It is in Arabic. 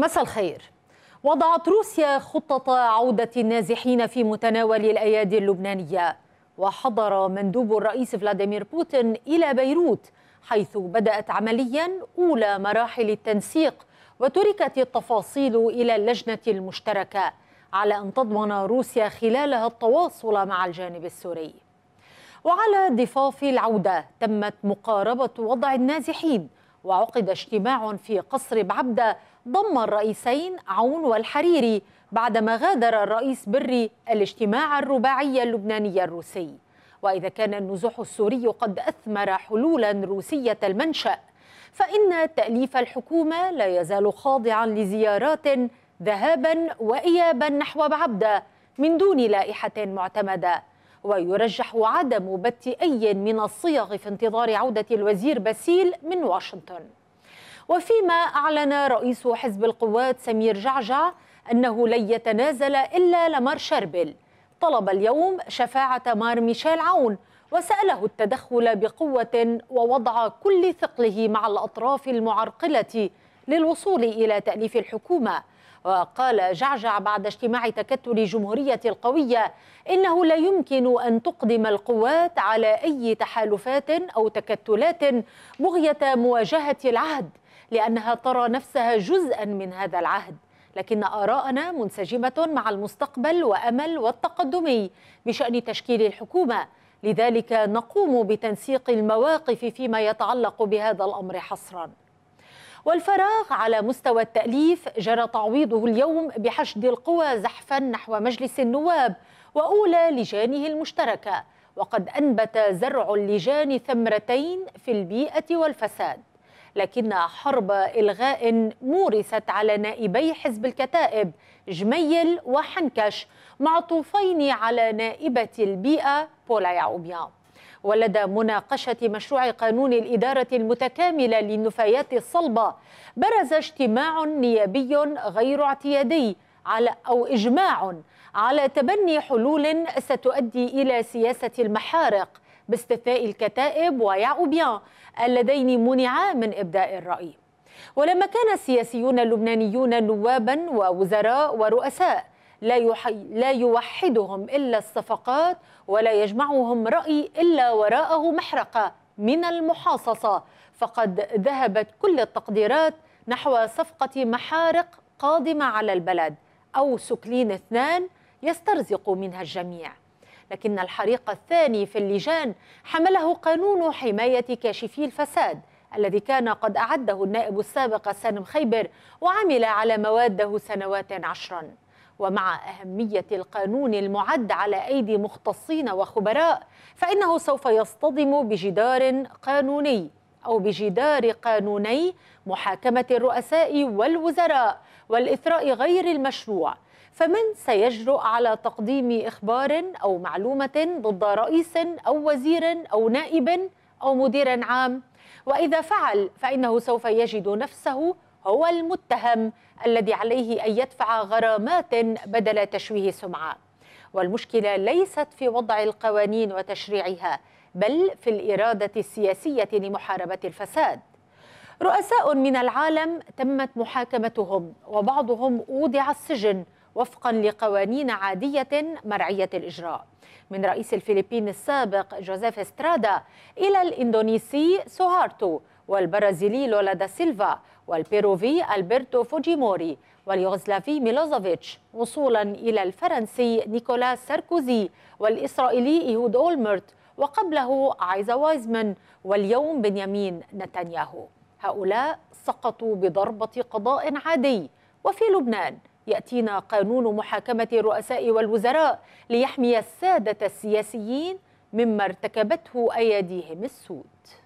مساء الخير وضعت روسيا خطة عودة النازحين في متناول الأيادي اللبنانية وحضر مندوب الرئيس فلاديمير بوتين إلى بيروت حيث بدأت عمليا أولى مراحل التنسيق وتركت التفاصيل إلى اللجنة المشتركة على أن تضمن روسيا خلالها التواصل مع الجانب السوري وعلى ضفاف العودة تمت مقاربة وضع النازحين وعقد اجتماع في قصر بعبدة ضم الرئيسين عون والحريري بعدما غادر الرئيس بري الاجتماع الرباعي اللبناني الروسي وإذا كان النزوح السوري قد أثمر حلولا روسية المنشأ فإن تأليف الحكومة لا يزال خاضعا لزيارات ذهابا وإيابا نحو بعبدة من دون لائحة معتمدة ويرجح عدم بت أي من الصيغ في انتظار عودة الوزير باسيل من واشنطن وفيما أعلن رئيس حزب القوات سمير جعجع أنه لن يتنازل إلا لمار شربل طلب اليوم شفاعة مار ميشيل عون وسأله التدخل بقوة ووضع كل ثقله مع الأطراف المعرقلة للوصول إلى تأليف الحكومة وقال جعجع بعد اجتماع تكتل جمهورية القوية إنه لا يمكن أن تقدم القوات على أي تحالفات أو تكتلات بغية مواجهة العهد لأنها ترى نفسها جزءا من هذا العهد لكن آراءنا منسجمة مع المستقبل وأمل والتقدمي بشأن تشكيل الحكومة لذلك نقوم بتنسيق المواقف فيما يتعلق بهذا الأمر حصراً والفراغ على مستوى التأليف جرى تعويضه اليوم بحشد القوى زحفا نحو مجلس النواب وأولى لجانه المشتركة وقد أنبت زرع اللجان ثمرتين في البيئة والفساد لكن حرب إلغاء مورست على نائبي حزب الكتائب جميل وحنكش معطوفين على نائبة البيئة بولا يعوبيان ولدى مناقشة مشروع قانون الإدارة المتكاملة للنفايات الصلبة برز اجتماع نيابي غير اعتيادي على أو إجماع على تبني حلول ستؤدي إلى سياسة المحارق باستثناء الكتائب ويعوبيان اللذين منعا من إبداء الرأي ولما كان السياسيون اللبنانيون نوابا ووزراء ورؤساء لا, يحي... لا يوحدهم إلا الصفقات ولا يجمعهم رأي إلا وراءه محرقة من المحاصصة فقد ذهبت كل التقديرات نحو صفقة محارق قادمة على البلد أو سكلين اثنان يسترزق منها الجميع لكن الحريق الثاني في اللجان حمله قانون حماية كاشفي الفساد الذي كان قد أعده النائب السابق سالم خيبر وعمل على مواده سنوات عشراً ومع أهمية القانون المعد على أيدي مختصين وخبراء فإنه سوف يصطدم بجدار قانوني أو بجدار قانوني محاكمة الرؤساء والوزراء والإثراء غير المشروع فمن سيجرؤ على تقديم إخبار أو معلومة ضد رئيس أو وزير أو نائب أو مدير عام وإذا فعل فإنه سوف يجد نفسه هو المتهم الذي عليه أن يدفع غرامات بدل تشويه سمعة والمشكلة ليست في وضع القوانين وتشريعها بل في الإرادة السياسية لمحاربة الفساد رؤساء من العالم تمت محاكمتهم وبعضهم أودع السجن وفقا لقوانين عادية مرعية الإجراء من رئيس الفلبين السابق جوزيف استرادا إلى الإندونيسي سوهارتو والبرازيلي لولا دا سيلفا والبيروفي ألبرتو فوجيموري واليوغسلافي ميلوزوفيتش وصولا إلى الفرنسي نيكولاس ساركوزي والإسرائيلي إيهود أولمرت وقبله عايزا وايزمان واليوم بنيامين نتنياهو هؤلاء سقطوا بضربة قضاء عادي وفي لبنان يأتينا قانون محاكمة الرؤساء والوزراء ليحمي السادة السياسيين مما ارتكبته أيديهم السود